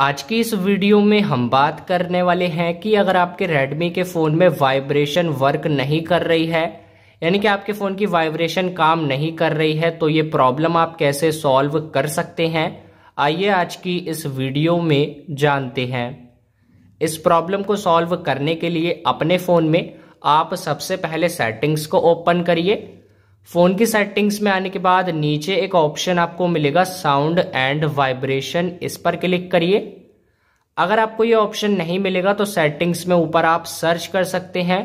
आज की इस वीडियो में हम बात करने वाले हैं कि अगर आपके रेडमी के फ़ोन में वाइब्रेशन वर्क नहीं कर रही है यानी कि आपके फ़ोन की वाइब्रेशन काम नहीं कर रही है तो ये प्रॉब्लम आप कैसे सॉल्व कर सकते हैं आइए आज की इस वीडियो में जानते हैं इस प्रॉब्लम को सॉल्व करने के लिए अपने फ़ोन में आप सबसे पहले सेटिंग्स को ओपन करिए फ़ोन की सेटिंग्स में आने के बाद नीचे एक ऑप्शन आपको मिलेगा साउंड एंड वाइब्रेशन इस पर क्लिक करिए अगर आपको ये ऑप्शन नहीं मिलेगा तो सेटिंग्स में ऊपर आप सर्च कर सकते हैं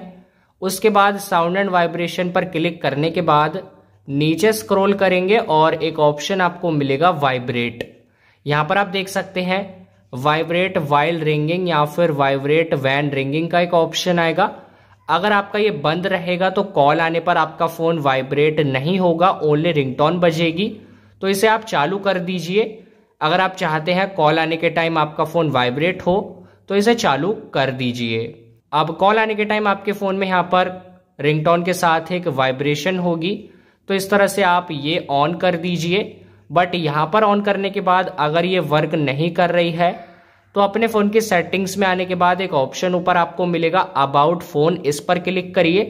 उसके बाद साउंड एंड वाइब्रेशन पर क्लिक करने के बाद नीचे स्क्रॉल करेंगे और एक ऑप्शन आपको मिलेगा वाइब्रेट यहां पर आप देख सकते हैं वाइब्रेट वाइल रिंगिंग या फिर वाइब्रेट वैन रिंगिंग का एक ऑप्शन आएगा अगर आपका ये बंद रहेगा तो कॉल आने पर आपका फ़ोन वाइब्रेट नहीं होगा ओनली रिंगटोन बजेगी तो इसे आप चालू कर दीजिए अगर आप चाहते हैं कॉल आने के टाइम आपका फ़ोन वाइब्रेट हो तो इसे चालू कर दीजिए अब कॉल आने के टाइम आपके फ़ोन में यहाँ पर रिंगटोन के साथ एक वाइब्रेशन होगी तो इस तरह से आप ये ऑन कर दीजिए बट यहाँ पर ऑन करने के बाद अगर ये वर्क नहीं कर रही है तो अपने फ़ोन की सेटिंग्स में आने के बाद एक ऑप्शन ऊपर आपको मिलेगा अबाउट फ़ोन इस पर क्लिक करिए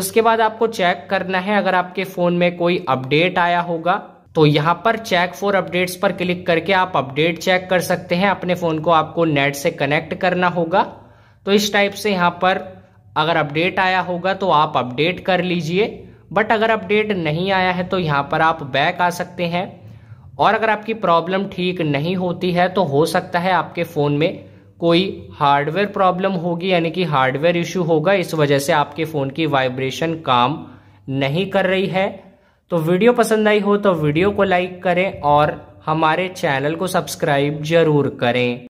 उसके बाद आपको चेक करना है अगर आपके फ़ोन में कोई अपडेट आया होगा तो यहां पर चेक फॉर अपडेट्स पर क्लिक करके आप अपडेट चेक कर सकते हैं अपने फ़ोन को आपको नेट से कनेक्ट करना होगा तो इस टाइप से यहां पर अगर अपडेट आया होगा तो आप अपडेट कर लीजिए बट अगर अपडेट नहीं आया है तो यहां पर आप बैक आ सकते हैं और अगर आपकी प्रॉब्लम ठीक नहीं होती है तो हो सकता है आपके फ़ोन में कोई हार्डवेयर प्रॉब्लम होगी यानी कि हार्डवेयर इशू होगा इस वजह से आपके फ़ोन की वाइब्रेशन काम नहीं कर रही है तो वीडियो पसंद आई हो तो वीडियो को लाइक करें और हमारे चैनल को सब्सक्राइब जरूर करें